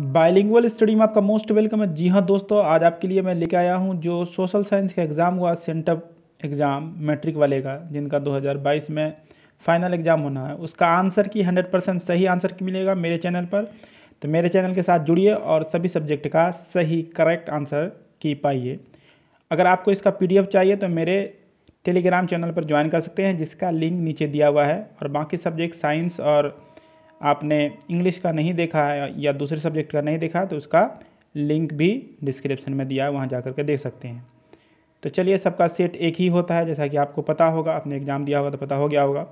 bilingual study में आपका most welcome है जी हाँ दोस्तों आज आपके लिए मैं लेके आया हूँ जो सोशल साइंस का एग्ज़ाम हुआ सेंटअप एग्ज़ाम मैट्रिक वाले का जिनका 2022 में फाइनल एग्ज़ाम होना है उसका आंसर की 100 परसेंट सही आंसर की मिलेगा मेरे चैनल पर तो मेरे चैनल के साथ जुड़िए और सभी सब्जेक्ट का सही करेक्ट आंसर की पाइए अगर आपको इसका पी चाहिए तो मेरे टेलीग्राम चैनल पर ज्वाइन कर सकते हैं जिसका लिंक नीचे दिया हुआ है और बाकी सब्जेक्ट साइंस और आपने इंग्लिश का नहीं देखा है या दूसरे सब्जेक्ट का नहीं देखा तो उसका लिंक भी डिस्क्रिप्शन में दिया है वहाँ जा के देख सकते हैं तो चलिए सबका सेट एक ही होता है जैसा कि आपको पता होगा आपने एग्ज़ाम दिया होगा तो पता हो गया होगा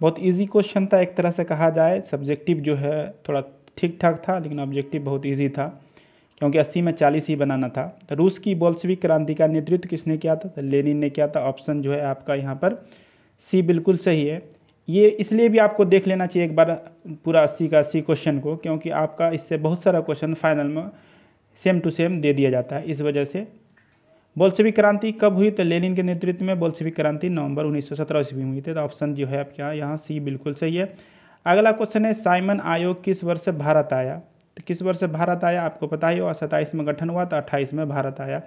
बहुत इजी क्वेश्चन था एक तरह से कहा जाए सब्जेक्टिव जो है थोड़ा ठीक ठाक था लेकिन ऑब्जेक्टिव बहुत ईजी था क्योंकि अस्सी में चालीस ही बनाना था तो रूस की बोल्सविक क्रांति का नेतृत्व किसने किया था तो लेनिन ने किया था ऑप्शन जो है आपका यहाँ पर सी बिल्कुल सही है ये इसलिए भी आपको देख लेना चाहिए एक बार पूरा अस्सी का अस्सी क्वेश्चन को क्योंकि आपका इससे बहुत सारा क्वेश्चन फाइनल में सेम टू सेम दे दिया जाता है इस वजह से बोल्सविक क्रांति कब हुई तो लेनिन के नेतृत्व में बोल्सविक क्रांति नवंबर 1917 ईस्वी में हुई थी तो ऑप्शन जो है आपके यहाँ यहाँ सी बिल्कुल सही है अगला क्वेश्चन है साइमन आयोग किस वर्ष भारत आया तो किस वर्ष से भारत आया आपको पता ही हो सत्ताईस में गठन हुआ तो अट्ठाईस में भारत आया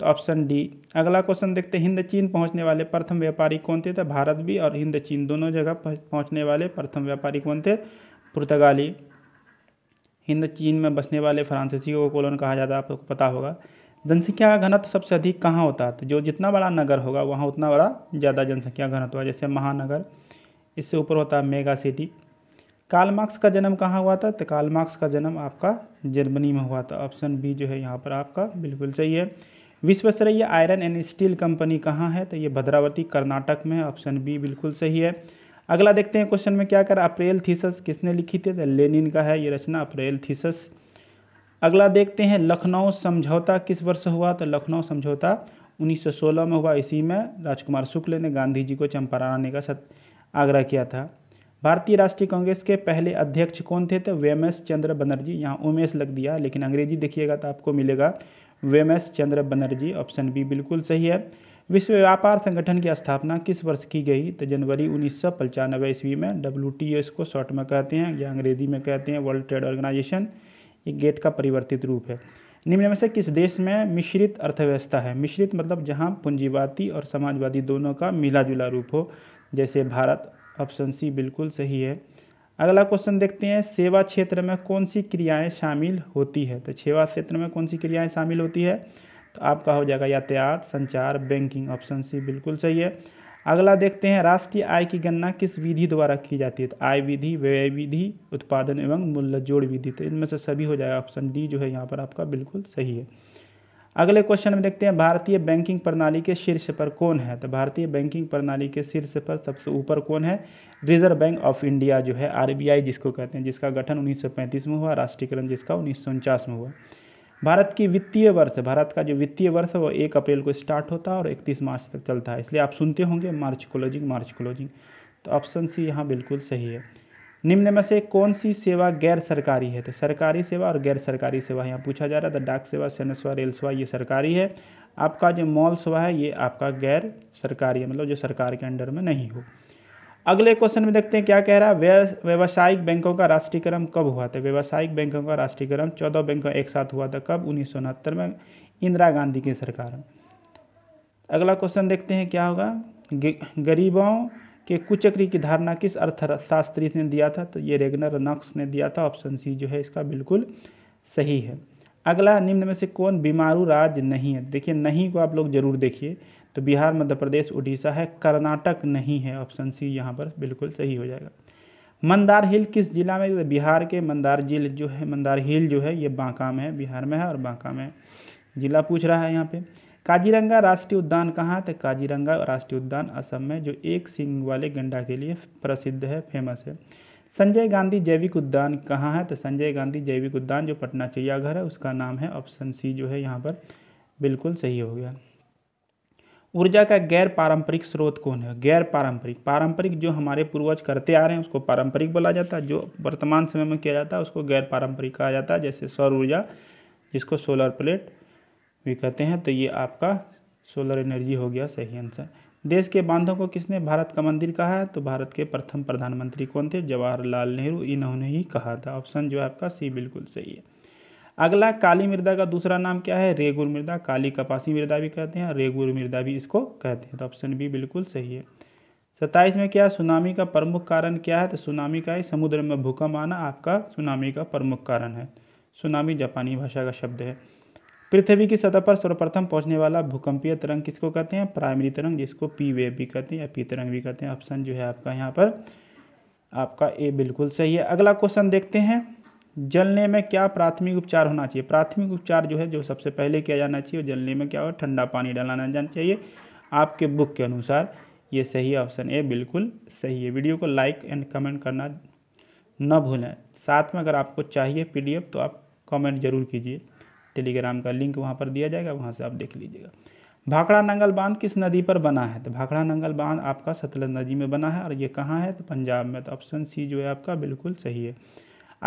तो ऑप्शन डी अगला क्वेश्चन देखते हैं हिंद चीन पहुंचने वाले प्रथम व्यापारी कौन थे तो भारत भी और हिंद चीन दोनों जगह पहुंचने वाले प्रथम व्यापारी कौन थे पुर्तगाली हिंद चीन में बसने वाले फ्रांसीसी को कोलोन कहा जाता है आपको पता होगा जनसंख्या का घनत्व सबसे अधिक कहाँ होता है तो जो जितना बड़ा नगर होगा वहाँ उतना बड़ा ज़्यादा जनसंख्या घनत्व है जैसे महानगर इससे ऊपर होता है मेगा सिटी काल मार्क्स का जन्म कहाँ हुआ था तो काल मार्क्स का जन्म आपका जर्मनी में हुआ था ऑप्शन बी जो है यहाँ पर आपका बिल्कुल सही है Visvesvaraya iron and steel company कहाँ है तो ये भद्रावती कर्नाटक में ऑप्शन बी बिल्कुल सही है अगला देखते हैं क्वेश्चन में क्या कर अप्रैल थीसस किसने लिखी थी तो लेनिन का है ये रचना अप्रैल थीसस अगला देखते हैं लखनऊ समझौता किस वर्ष हुआ तो लखनऊ समझौता 1916 में हुआ इसी में राजकुमार शुक्ल ने गांधी जी को चंपारण आने का आग्रह किया था भारतीय राष्ट्रीय कांग्रेस के पहले अध्यक्ष कौन थे तो वेमेश चंद्र बनर्जी यहाँ उमेश लग दिया लेकिन अंग्रेजी देखिएगा तो आपको मिलेगा S Chandra Banerjee option B बिल्कुल सही है विश्व व्यापार संगठन की स्थापना किस वर्ष की गई तो जनवरी उन्नीस सौ पचानवे ईस्वी में डब्ल्यू टी ओ इसको शॉर्ट में कहते हैं या अंग्रेजी में कहते हैं वर्ल्ड ट्रेड ऑर्गेनाइजेशन ये गेट का परिवर्तित रूप है निम्न में से किस देश में मिश्रित अर्थव्यवस्था है मिश्रित मतलब जहाँ पूंजीवादी और समाजवादी दोनों का मिला जुला रूप हो जैसे भारत ऑप्शन सी बिल्कुल सही है अगला क्वेश्चन देखते हैं सेवा क्षेत्र में कौन सी क्रियाएं शामिल होती है तो सेवा क्षेत्र में कौन सी क्रियाएं शामिल होती है तो आपका हो जाएगा यातायात संचार बैंकिंग ऑप्शन सी बिल्कुल सही है अगला देखते हैं राष्ट्रीय आय की गणना किस विधि द्वारा की जाती है तो आय विधि व्यय विधि उत्पादन एवं मूल्य जोड़ विधि तो इनमें से सभी हो जाएगा ऑप्शन डी जो है यहाँ पर आपका बिल्कुल सही है अगले क्वेश्चन में देखते हैं भारतीय बैंकिंग प्रणाली के शीर्ष पर कौन है तो भारतीय बैंकिंग प्रणाली के शीर्ष पर सबसे ऊपर कौन है रिजर्व बैंक ऑफ इंडिया जो है आरबीआई जिसको कहते हैं जिसका गठन उन्नीस में हुआ राष्ट्रीयकरण जिसका उन्नीस में हुआ भारत की वित्तीय वर्ष भारत का जो वित्तीय वर्ष है वो एक अप्रैल को स्टार्ट होता है और इकतीस मार्च तक चलता है इसलिए आप सुनते होंगे मार्च क्लोजिंग मार्च क्लोजिंग तो ऑप्शन सी यहाँ बिल्कुल सही है निम्न में से कौन सी सेवा गैर सरकारी है तो सरकारी सेवा और गैर सरकारी सेवा यहाँ पूछा जा रहा था डाक सेवा सैन्य सेवा रेल सेवा ये सरकारी है आपका जो मॉल सेवा है ये आपका गैर सरकारी है मतलब जो सरकार के अंडर में नहीं हो अगले क्वेश्चन में देखते हैं क्या कह रहा है व्यावसायिक बैंकों का राष्ट्रीयकरण कब हुआ था व्यावसायिक बैंकों का राष्ट्रीयकरण चौदह बैंकों एक साथ हुआ था कब उन्नीस में इंदिरा गांधी की सरकार अगला क्वेश्चन देखते हैं क्या होगा गरीबों कि कुचक्री की धारणा किस अर्थशास्त्री ने दिया था तो ये रेगनर नक्स ने दिया था ऑप्शन सी जो है इसका बिल्कुल सही है अगला निम्न में से कौन बीमारू राज्य नहीं है देखिए नहीं को आप लोग जरूर देखिए तो बिहार मध्य प्रदेश उड़ीसा है कर्नाटक नहीं है ऑप्शन सी यहाँ पर बिल्कुल सही हो जाएगा मंदार हिल किस जिला में तो बिहार के मंदार जिल जो है मंदार हिल जो है ये बांका में है बिहार में है और बांका में जिला पूछ रहा है यहाँ पे काजीरंगा राष्ट्रीय उद्यान कहाँ तो काजीरंगा राष्ट्रीय उद्यान असम में जो एक सिंह वाले गंडा के लिए प्रसिद्ध है फेमस है संजय गांधी जैविक उद्यान कहाँ है तो संजय गांधी जैविक उद्यान जो पटना चिड़ियाघर है उसका नाम है ऑप्शन सी जो है यहाँ पर बिल्कुल सही हो गया ऊर्जा का गैर पारंपरिक स्रोत कौन है गैर पारंपरिक पारंपरिक जो हमारे पूर्वज करते आ रहे हैं उसको पारंपरिक बोला जाता है जो वर्तमान समय में किया जाता है उसको गैर पारंपरिक कहा जाता है जैसे सौर ऊर्जा जिसको सोलर प्लेट भी कहते हैं तो ये आपका सोलर एनर्जी हो गया सही आंसर देश के बांधों को किसने भारत का मंदिर कहा है तो भारत के प्रथम प्रधानमंत्री कौन थे जवाहरलाल नेहरू इन्होंने ही कहा था ऑप्शन जो है आपका सी बिल्कुल सही है अगला काली मृदा का दूसरा नाम क्या है रेगुर मृदा काली कपासी मृदा भी कहते हैं रेगुर मृदा भी इसको कहते हैं तो ऑप्शन बी बिल्कुल सही है सत्ताईस में क्या सुनामी का प्रमुख कारण क्या है तो सुनामी का ही समुद्र में भूकंप आना आपका सुनामी का प्रमुख कारण है सुनामी जापानी भाषा का शब्द है पृथ्वी की सतह पर सर्वप्रथम पहुंचने वाला भूकंपीय तरंग किसको कहते हैं प्राइमरी तरंग जिसको पी वेव भी कहते हैं या पी तरंग भी कहते हैं ऑप्शन जो है आपका यहाँ पर आपका ए बिल्कुल सही है अगला क्वेश्चन देखते हैं जलने में क्या प्राथमिक उपचार होना चाहिए प्राथमिक उपचार जो है जो सबसे पहले किया जाना चाहिए जलने में क्या हो ठंडा पानी डालाना जाना चाहिए आपके बुक के अनुसार ये सही ऑप्शन ए बिल्कुल सही है वीडियो को लाइक एंड कमेंट करना न भूलें साथ में अगर आपको चाहिए पीडीएफ तो आप कमेंट जरूर कीजिए टेलीग्राम का लिंक वहाँ पर दिया जाएगा वहाँ से आप देख लीजिएगा भाखड़ा नंगल बांध किस नदी पर बना है तो भाखड़ा नंगल बांध आपका सतलज नदी में बना है और ये कहाँ है तो पंजाब में तो ऑप्शन सी जो है आपका बिल्कुल सही है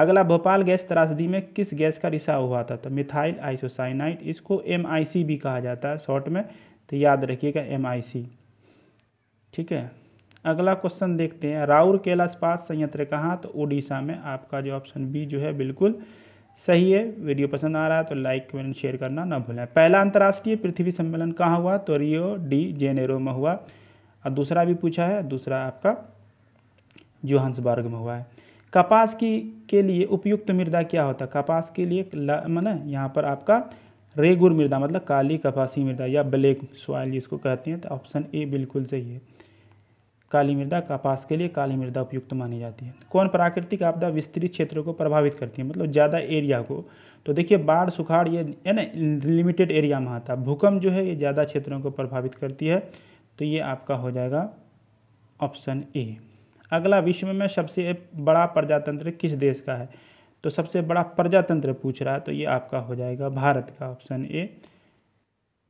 अगला भोपाल गैस त्रासदी में किस गैस का रिसाव हुआ था तो मिथाइल आइसोसाइनाइट इसको एम भी कहा जाता है शॉर्ट में तो याद रखिएगा एम ठीक है अगला क्वेश्चन देखते हैं राउर केला पास संयंत्र कहाँ तो उड़ीसा में आपका जो ऑप्शन बी जो है बिल्कुल सही है वीडियो पसंद आ रहा है तो लाइक कमेंट शेयर करना ना भूलें पहला अंतर्राष्ट्रीय पृथ्वी सम्मेलन कहाँ हुआ तो रियो डी जेनेरो में हुआ और दूसरा भी पूछा है दूसरा आपका जोहान्सबर्ग में हुआ है कपास की के लिए उपयुक्त मृदा क्या होता है कपास के लिए मैंने यहाँ पर आपका रेगुर मृदा मतलब काली कपासी मृदा या ब्लैक सॉइल जिसको कहते हैं तो ऑप्शन ए बिल्कुल सही है काली मृदा कपास के लिए काली मृदा उपयुक्त मानी जाती है कौन प्राकृतिक आपदा विस्तृत क्षेत्रों को प्रभावित करती है मतलब ज़्यादा एरिया को तो देखिए बाढ़ सुखाड़ ये है ना लिमिटेड एरिया में आता भूकंप जो है ये ज़्यादा क्षेत्रों को प्रभावित करती है तो ये आपका हो जाएगा ऑप्शन ए अगला विश्व में सबसे बड़ा प्रजातंत्र किस देश का है तो सबसे बड़ा प्रजातंत्र पूछ रहा है तो ये आपका हो जाएगा भारत का ऑप्शन ए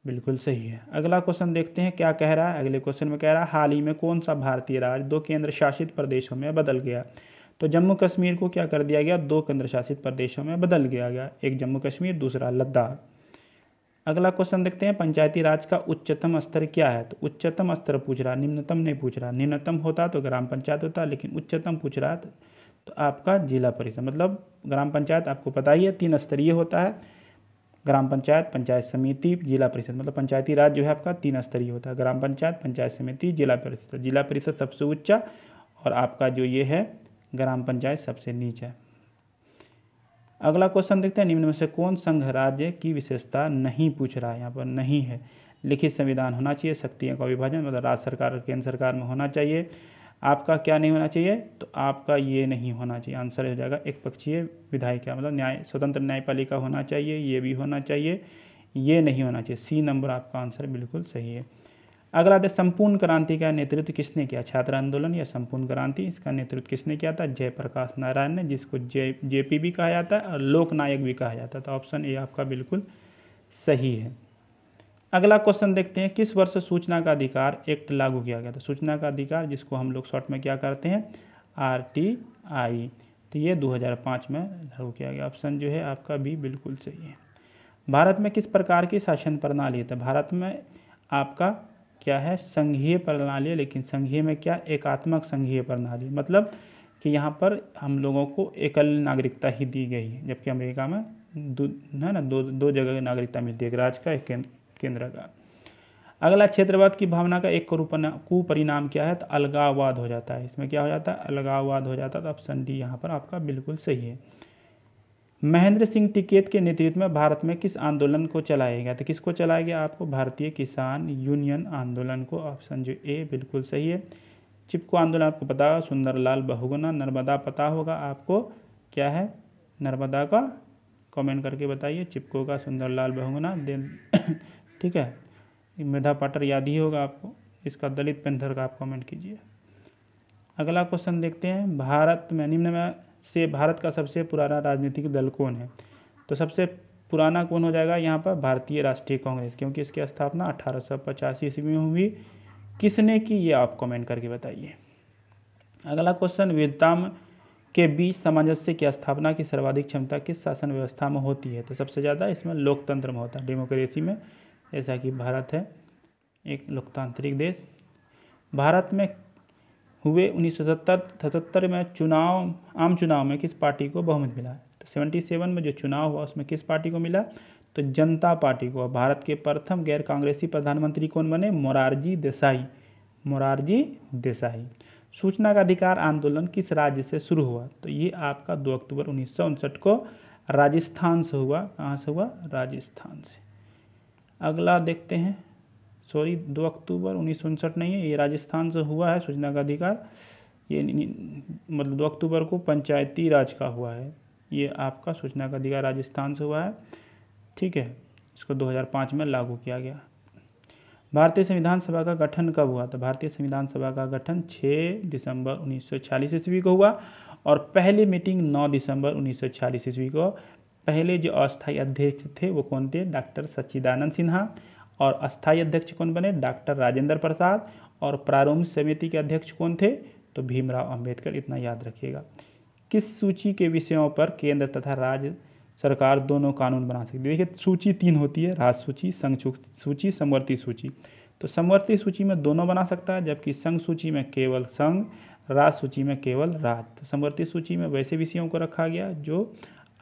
बिल्कुल सही है अगला क्वेश्चन देखते हैं क्या कह रहा है अगले क्वेश्चन में कह रहा है हाल ही में कौन सा भारतीय राज्य दो केंद्र शासित प्रदेशों में बदल गया तो जम्मू कश्मीर को क्या कर दिया गया दो केंद्र शासित प्रदेशों में बदल गया गया एक जम्मू कश्मीर दूसरा लद्दाख अगला क्वेश्चन देखते हैं पंचायती राज का उच्चतम स्तर क्या है तो उच्चतम स्तर पूछ रहा निम्नतम नहीं पूछ रहा निम्नतम होता तो ग्राम पंचायत होता लेकिन उच्चतम पूछ रहा तो आपका जिला परिषद मतलब ग्राम पंचायत आपको पता ही है तीन स्तरीय होता है ग्राम पंचायत पंचायत समिति जिला परिषद मतलब पंचायती राज जो है आपका तीन स्तरीय होता है ग्राम पंचायत पंचायत समिति जिला परिषद जिला परिषद सबसे ऊंचा और आपका जो ये है ग्राम पंचायत सबसे नीचा अगला क्वेश्चन देखते हैं निम्न में से कौन संघ राज्य की विशेषता नहीं पूछ रहा है यहाँ पर नहीं है लिखित संविधान होना चाहिए शक्तियों का विभाजन मतलब राज्य सरकार और केंद्र सरकार में होना चाहिए आपका क्या नहीं होना चाहिए तो आपका ये नहीं होना चाहिए आंसर हो जाएगा एक पक्षीय विधायिका क्या मतलब न्याय स्वतंत्र न्यायपालिका होना चाहिए ये भी होना चाहिए ये नहीं होना चाहिए सी नंबर आपका आंसर बिल्कुल सही है अगला आते संपूर्ण क्रांति का नेतृत्व किसने किया छात्र आंदोलन या संपूर्ण क्रांति इसका नेतृत्व किसने किया था जयप्रकाश नारायण ने जिसको जे, जे पी भी कहा जाता है और लोकनायक भी कहा जाता है तो ऑप्शन ए आपका बिल्कुल सही है अगला क्वेश्चन देखते हैं किस वर्ष सूचना का अधिकार एक्ट लागू किया गया था सूचना का अधिकार जिसको हम लोग शॉर्ट में क्या करते हैं आर टी आई तो ये 2005 में लागू किया गया ऑप्शन जो है आपका भी बिल्कुल सही है भारत में किस प्रकार की शासन प्रणाली है तो भारत में आपका क्या है संघीय प्रणाली है लेकिन संघीय में क्या एकात्मक संघीय प्रणाली मतलब कि यहाँ पर हम लोगों को एकल नागरिकता ही दी गई है जबकि अमेरिका में दो है ना दो दो जगह नागरिकता मिलती है एक राज्य का एक केंद्र का अगला क्षेत्रवाद की भावना का एक कुपरिणाम क्या है तो अलगाववाद हो जाता है इसमें क्या हो जाता है अलगाववाद हो जाता है तो ऑप्शन डी यहाँ पर आपका बिल्कुल सही है महेंद्र सिंह टिकेत के नेतृत्व में भारत में किस आंदोलन को चलाया गया तो किसको चलाया गया आपको भारतीय किसान यूनियन आंदोलन को ऑप्शन जो ए बिल्कुल सही है चिपको आंदोलन आपको पता होगा सुंदरलाल बहुगुना नर्मदा पता होगा आपको क्या है नर्मदा का कमेंट करके बताइए चिपको का सुंदरलाल बहुगुना ठीक है मृधा पाटर याद ही होगा आपको इसका दलित पेंथर का आप कमेंट कीजिए अगला क्वेश्चन देखते हैं भारत में निम्न में से भारत का सबसे पुराना राजनीतिक दल कौन है तो सबसे पुराना कौन हो जाएगा यहाँ पर भारतीय राष्ट्रीय कांग्रेस क्योंकि इसकी स्थापना अठारह सौ पचासी ईस्वी में हुई किसने की ये आप कमेंट करके बताइए अगला क्वेश्चन विद्यताम के बीच सामंजस्य की स्थापना की सर्वाधिक क्षमता किस शासन व्यवस्था में होती है तो सबसे ज़्यादा इसमें लोकतंत्र में होता है डेमोक्रेसी में जैसा कि भारत है एक लोकतांत्रिक देश भारत में हुए 1977 में चुनाव आम चुनाव में किस पार्टी को बहुमत मिला है तो 77 में जो चुनाव हुआ उसमें किस पार्टी को मिला तो जनता पार्टी को भारत के प्रथम गैर कांग्रेसी प्रधानमंत्री कौन बने मोरारजी देसाई मोरारजी देसाई सूचना का अधिकार आंदोलन किस राज्य से शुरू हुआ तो ये आपका दो अक्टूबर उन्नीस को राजस्थान से हुआ कहाँ से हुआ राजस्थान से अगला देखते हैं सॉरी दो अक्टूबर उन्नीस नहीं है ये राजस्थान से हुआ है सूचना का अधिकार ये मतलब दो अक्टूबर को पंचायती राज का हुआ है ये आपका सूचना का अधिकार राजस्थान से हुआ है ठीक है इसको 2005 में लागू किया गया भारतीय संविधान सभा का गठन कब हुआ तो भारतीय संविधान सभा का गठन 6 दिसंबर सौ ईस्वी को हुआ और पहली मीटिंग 9 दिसंबर सौ ईस्वी को पहले जो अस्थायी अध्यक्ष थे वो कौन थे डॉक्टर सच्चिदानंद सिन्हा और अस्थायी अध्यक्ष कौन बने डॉक्टर राजेंद्र प्रसाद और प्रारंभ समिति के अध्यक्ष कौन थे तो भीमराव अंबेडकर इतना याद रखिएगा किस सूची के विषयों पर केंद्र तथा राज्य सरकार दोनों कानून बना सकती है देखिए सूची तीन होती है राज सूची संघ सूची समवर्ती सूची तो समवर्ती सूची में दोनों बना सकता है जबकि संघ सूची में केवल संघ राज सूची में केवल राज तो समवर्ती सूची में वैसे विषयों को रखा गया जो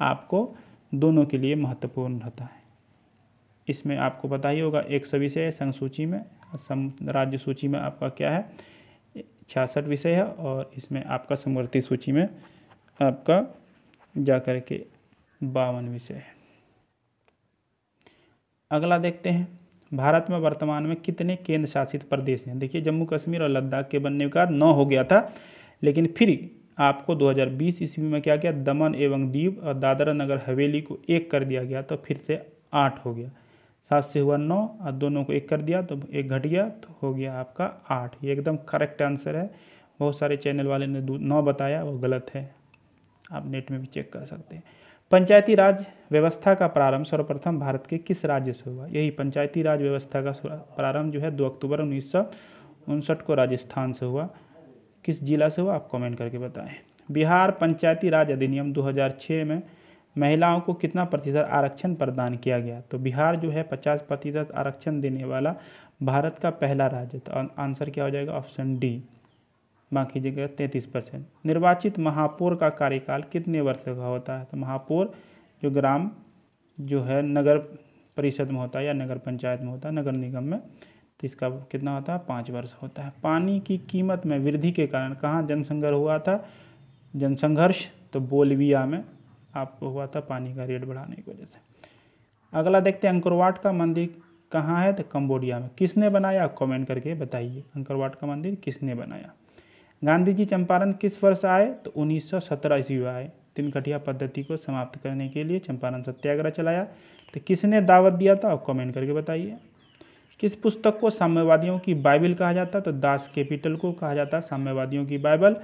आपको दोनों के लिए महत्वपूर्ण रहता है इसमें आपको पता ही होगा एक सौ विषय है संघ सूची में सम राज्य सूची में आपका क्या है छियासठ विषय है और इसमें आपका समवर्ती सूची में आपका जा कर के बावन विषय है अगला देखते हैं भारत में वर्तमान में कितने केंद्र शासित प्रदेश हैं देखिए जम्मू कश्मीर और लद्दाख के बनने के बाद नौ हो गया था लेकिन फिर आपको 2020 ईस्वी में क्या किया दमन एवं दीव और दादरा नगर हवेली को एक कर दिया गया तो फिर से आठ हो गया सात से हुआ नौ और दोनों को एक कर दिया तो एक घट गया तो हो गया आपका आठ ये एकदम करेक्ट आंसर है बहुत सारे चैनल वाले ने नौ बताया वो गलत है आप नेट में भी चेक कर सकते हैं पंचायती राज व्यवस्था का प्रारंभ सर्वप्रथम भारत के किस राज्य से हुआ यही पंचायती राज व्यवस्था का प्रारंभ जो है दो अक्टूबर उन्नीस को राजस्थान से हुआ किस जिला से हो आप कमेंट करके बताएं बिहार पंचायती राज अधिनियम 2006 में महिलाओं को कितना प्रतिशत आरक्षण प्रदान किया गया तो बिहार जो है 50 प्रतिशत आरक्षण देने वाला भारत का पहला राज्य तो आंसर क्या हो जाएगा ऑप्शन डी बाकी जगह तैंतीस परसेंट निर्वाचित महापौर का कार्यकाल कितने वर्ष का होता है तो महापौर जो ग्राम जो है नगर परिषद में होता है या नगर पंचायत में होता है नगर निगम में तो इसका कितना होता है पाँच वर्ष होता है पानी की कीमत में वृद्धि के कारण कहाँ जनसंघर्ष हुआ था जनसंघर्ष तो बोलविया में आपको हुआ था पानी का रेट बढ़ाने की वजह से अगला देखते हैं अंकुरवाट का मंदिर कहाँ है तो कंबोडिया में किसने बनाया कमेंट करके बताइए अंकुरवाट का मंदिर किसने बनाया गांधी जी चंपारण किस वर्ष आए तो 1917 ईस्वी आए तीन घटिया पद्धति को समाप्त करने के लिए चंपारण सत्याग्रह चलाया तो किसने दावत दिया था आप कमेंट करके बताइए किस पुस्तक को साम्यवादियों की बाइबल कहा जाता तो दास कैपिटल को कहा जाता साम्यवादियों की बाइबल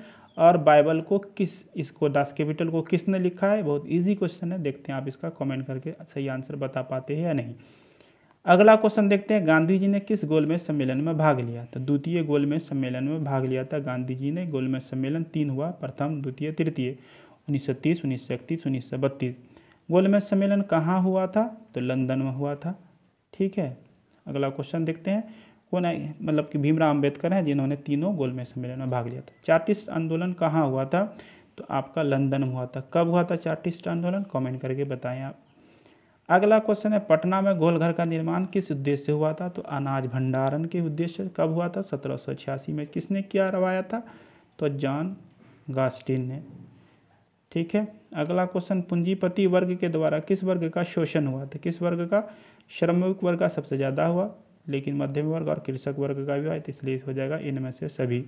और बाइबल को किस इसको दास कैपिटल को किसने लिखा है बहुत इजी क्वेश्चन है देखते हैं आप इसका कमेंट करके सही आंसर बता पाते हैं या नहीं अगला क्वेश्चन देखते हैं गांधी जी ने किस गोलमेज सम्मेलन में भाग लिया तो द्वितीय गोलमेज सम्मेलन में भाग लिया था गांधी जी ने गोलमेज सम्मेलन तीन हुआ प्रथम द्वितीय तृतीय उन्नीस सौ तीस उन्नीस सौ इकतीस उन्नीस सौ बत्तीस गोलमेज सम्मेलन कहाँ हुआ था तो लंदन में हुआ था ठीक है अगला क्वेश्चन देखते हैं कौन है मतलब कि भीमराव अंबेडकर हैं जिन्होंने तीनों गोलमेज सम्मेलन में भाग लिया था चार्टिस्ट आंदोलन कहाँ हुआ था तो आपका लंदन हुआ था कब हुआ था चार्टिस्ट आंदोलन कमेंट करके बताएं आप अगला क्वेश्चन है पटना में गोलघर का निर्माण किस उद्देश्य से हुआ था तो अनाज भंडारण के उद्देश्य कब हुआ था सत्रह में किसने किया रवाया था तो जॉन गास्टिन ने ठीक है अगला क्वेश्चन पूंजीपति वर्ग के द्वारा किस वर्ग का शोषण हुआ था किस वर्ग का श्रमिक वर्ग का सबसे ज़्यादा हुआ लेकिन मध्यम वर्ग और कृषक वर्ग का भी हुआ इसलिए हो जाएगा इनमें से सभी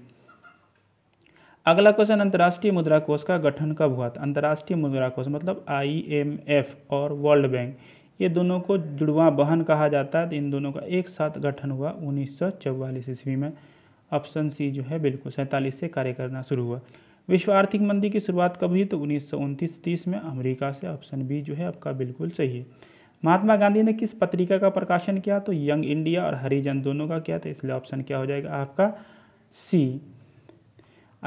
अगला क्वेश्चन अंतर्राष्ट्रीय मुद्रा कोष का गठन कब हुआ था अंतर्राष्ट्रीय मुद्रा कोष मतलब आईएमएफ और वर्ल्ड बैंक ये दोनों को जुड़वा बहन कहा जाता है तो इन दोनों का एक साथ गठन हुआ उन्नीस ईस्वी में ऑप्शन सी जो है बिल्कुल सैंतालीस से कार्य करना शुरू हुआ विश्व आर्थिक मंदी की शुरुआत कब हुई तो उन्नीस सौ में अमेरिका से ऑप्शन बी जो है आपका बिल्कुल सही है महात्मा गांधी ने किस पत्रिका का प्रकाशन किया तो यंग इंडिया और हरिजन दोनों का किया था इसलिए ऑप्शन क्या हो जाएगा आपका सी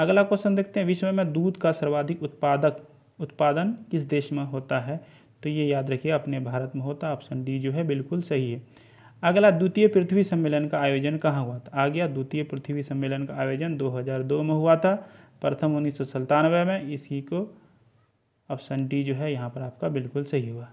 अगला क्वेश्चन देखते हैं विश्व में दूध का सर्वाधिक उत्पादक उत्पादन किस देश में होता है तो ये याद रखिए अपने भारत में होता ऑप्शन डी जो है बिल्कुल सही है अगला द्वितीय पृथ्वी सम्मेलन का आयोजन कहाँ हुआ था आ गया द्वितीय पृथ्वी सम्मेलन का आयोजन 2002 में हुआ था प्रथम उन्नीस में इसी को ऑप्शन डी जो है यहाँ पर आपका बिल्कुल सही हुआ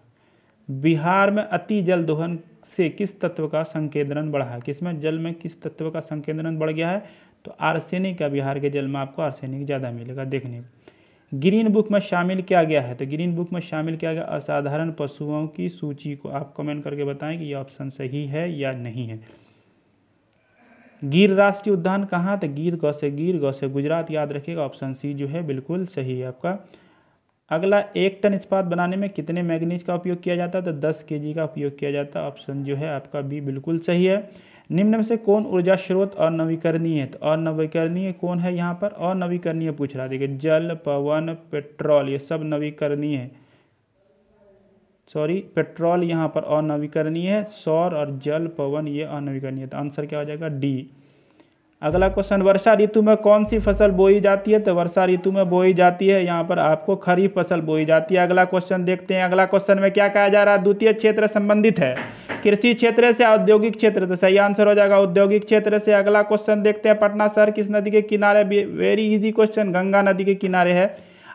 बिहार में अति जल दोहन से किस तत्व का संकेंद्रण बढ़ा है किसमें जल में किस तत्व का संकेंद्रण बढ़ गया है तो आर्सेनिक का बिहार के जल में आपको आर्सेनिक ज़्यादा मिलेगा देखने को ग्रीन बुक में शामिल किया गया है तो ग्रीन बुक में शामिल किया गया असाधारण पशुओं की सूची को आप कमेंट करके बताएं कि यह ऑप्शन सही है या नहीं है गिर राष्ट्रीय उद्यान कहाँ तो गिर गौ से गिर गौ से गुजरात याद रखिएगा ऑप्शन सी जो है बिल्कुल सही है आपका अगला एक टन इस्पात बनाने में कितने मैगनीज का उपयोग किया जाता है तो दस के का उपयोग किया जाता है ऑप्शन जो है आपका बी बिल्कुल सही है निम्न में से कौन ऊर्जा स्रोत और नवीकरणीय है तो और नवीकरणीय कौन है यहाँ पर और नवीकरणीय पूछ रहा है देखिए जल पवन पेट्रोल ये सब नवीकरणीय है सॉरी पेट्रोल यहाँ पर अनवीकरणीय है सौर और जल पवन ये अनवीकरणीय तो आंसर क्या हो जाएगा डी अगला क्वेश्चन वर्षा ऋतु में कौन सी फसल बोई जाती है तो वर्षा ऋतु में बोई जाती है यहाँ पर आपको खरीफ फसल बोई जाती है अगला क्वेश्चन देखते हैं अगला क्वेश्चन में क्या कहा जा रहा है द्वितीय क्षेत्र संबंधित है कृषि क्षेत्र से औद्योगिक क्षेत्र तो सही आंसर हो जाएगा औद्योगिक क्षेत्र से अगला क्वेश्चन देखते हैं पटना शहर किस नदी के किनारे वेरी इजी क्वेश्चन गंगा नदी के किनारे है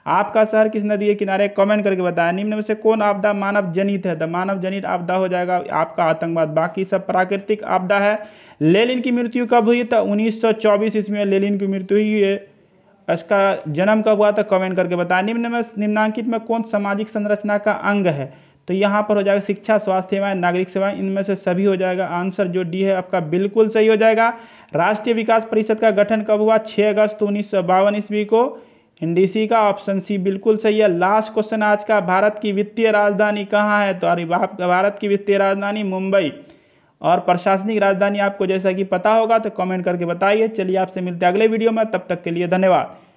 आपका शहर किस नदी के किनारे कमेंट करके बताएं निम्न में से कौन आपदा मानव जनित है तो मानव जनित आपदा हो जाएगा आपका आतंकवाद बाकी सब प्राकृतिक आपदा है लेलिन की मृत्यु कब हुई तो उन्नीस ईस्वी में लेलिन की मृत्यु हुई है इसका जन्म कब हुआ था कमेंट करके बताएं निम्न में निम्नांकित में कौन सामाजिक संरचना का अंग है तो यहाँ पर हो जाएगा शिक्षा स्वास्थ्य सेवाएं नागरिक सेवाएं इनमें से सभी हो जाएगा आंसर जो डी है आपका बिल्कुल सही हो जाएगा राष्ट्रीय विकास परिषद का गठन कब हुआ 6 अगस्त उन्नीस ईस्वी को एनडीसी का ऑप्शन सी बिल्कुल सही है लास्ट क्वेश्चन आज का भारत की वित्तीय राजधानी कहाँ है तो अरे भारत की वित्तीय राजधानी मुंबई और प्रशासनिक राजधानी आपको जैसा कि पता होगा तो कमेंट करके बताइए चलिए आपसे मिलते हैं अगले वीडियो में तब तक के लिए धन्यवाद